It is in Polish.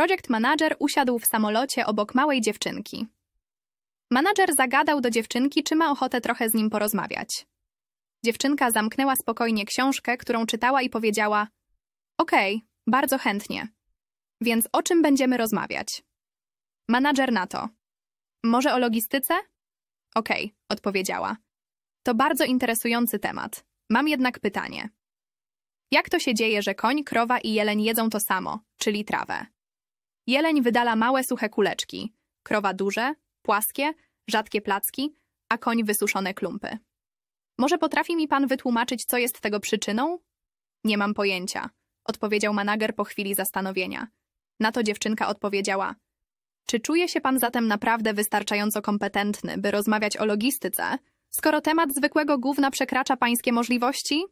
Projekt manager usiadł w samolocie obok małej dziewczynki. Manager zagadał do dziewczynki, czy ma ochotę trochę z nim porozmawiać. Dziewczynka zamknęła spokojnie książkę, którą czytała i powiedziała: Okej, okay, bardzo chętnie. Więc o czym będziemy rozmawiać? Manager na to. Może o logistyce? Okej, okay, odpowiedziała. To bardzo interesujący temat. Mam jednak pytanie. Jak to się dzieje, że koń, krowa i jeleń jedzą to samo, czyli trawę? Jeleń wydala małe, suche kuleczki, krowa duże, płaskie, rzadkie placki, a koń wysuszone klumpy. Może potrafi mi pan wytłumaczyć, co jest tego przyczyną? Nie mam pojęcia, odpowiedział manager po chwili zastanowienia. Na to dziewczynka odpowiedziała. Czy czuje się pan zatem naprawdę wystarczająco kompetentny, by rozmawiać o logistyce, skoro temat zwykłego gówna przekracza pańskie możliwości?